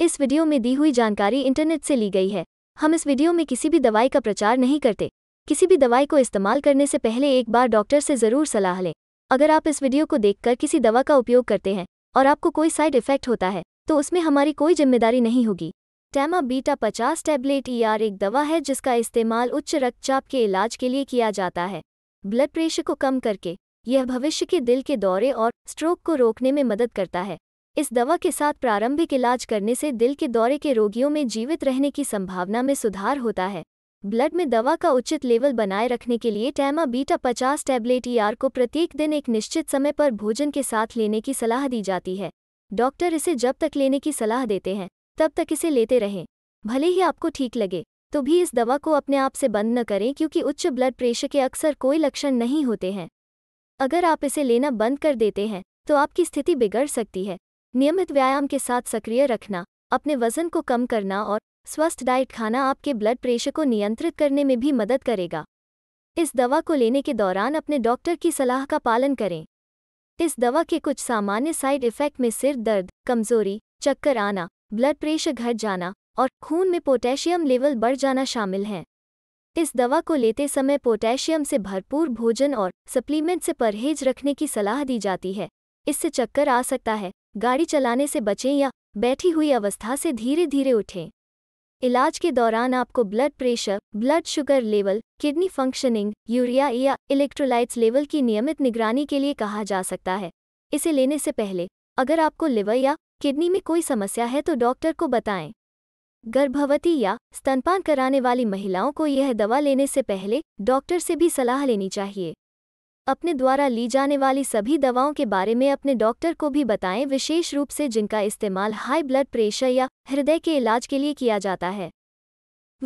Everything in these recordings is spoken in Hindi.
इस वीडियो में दी हुई जानकारी इंटरनेट से ली गई है हम इस वीडियो में किसी भी दवाई का प्रचार नहीं करते किसी भी दवाई को इस्तेमाल करने से पहले एक बार डॉक्टर से ज़रूर सलाह लें अगर आप इस वीडियो को देखकर किसी दवा का उपयोग करते हैं और आपको कोई साइड इफेक्ट होता है तो उसमें हमारी कोई जिम्मेदारी नहीं होगी टैमा बीटा पचास टैबलेट ई e एक दवा है जिसका इस्तेमाल उच्च रक्तचाप के इलाज के लिए किया जाता है ब्लड प्रेशर को कम करके यह भविष्य के दिल के दौरे और स्ट्रोक को रोकने में मदद करता है इस दवा के साथ प्रारंभिक इलाज करने से दिल के दौरे के रोगियों में जीवित रहने की संभावना में सुधार होता है ब्लड में दवा का उचित लेवल बनाए रखने के लिए टैमा बीटा पचास टैबलेट ईआर को प्रत्येक दिन एक निश्चित समय पर भोजन के साथ लेने की सलाह दी जाती है डॉक्टर इसे जब तक लेने की सलाह देते हैं तब तक इसे लेते रहें भले ही आपको ठीक लगे तो भी इस दवा को अपने आप से बंद न करें क्योंकि उच्च ब्लड प्रेशर के अक्सर कोई लक्षण नहीं होते हैं अगर आप इसे लेना बंद कर देते हैं तो आपकी स्थिति बिगड़ सकती है नियमित व्यायाम के साथ सक्रिय रखना अपने वजन को कम करना और स्वस्थ डाइट खाना आपके ब्लड प्रेशर को नियंत्रित करने में भी मदद करेगा इस दवा को लेने के दौरान अपने डॉक्टर की सलाह का पालन करें इस दवा के कुछ सामान्य साइड इफ़ेक्ट में सिर दर्द कमजोरी चक्कर आना ब्लड प्रेशर घट जाना और खून में पोटेशियम लेवल बढ़ जाना शामिल हैं इस दवा को लेते समय पोटेशियम से भरपूर भोजन और सप्लीमेंट से परहेज रखने की सलाह दी जाती है इससे चक्कर आ सकता है गाड़ी चलाने से बचें या बैठी हुई अवस्था से धीरे धीरे उठें इलाज के दौरान आपको blood pressure blood sugar level kidney functioning urea या इलेक्ट्रोलाइट्स लेवल की नियमित निगरानी के लिए कहा जा सकता है इसे लेने से पहले अगर आपको लिवर या किडनी में कोई समस्या है तो डॉक्टर को बताएं गर्भवती या स्तनपान कराने वाली महिलाओं को यह दवा लेने से पहले डॉक्टर से भी सलाह लेनी चाहिए अपने द्वारा ली जाने वाली सभी दवाओं के बारे में अपने डॉक्टर को भी बताएं विशेष रूप से जिनका इस्तेमाल हाई ब्लड प्रेशर या हृदय के इलाज के लिए किया जाता है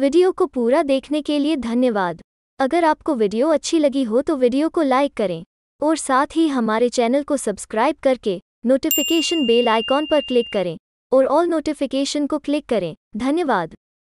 वीडियो को पूरा देखने के लिए धन्यवाद अगर आपको वीडियो अच्छी लगी हो तो वीडियो को लाइक करें और साथ ही हमारे चैनल को सब्सक्राइब करके नोटिफिकेशन बेल आइकॉन पर क्लिक करें और ऑल नोटिफिकेशन को क्लिक करें धन्यवाद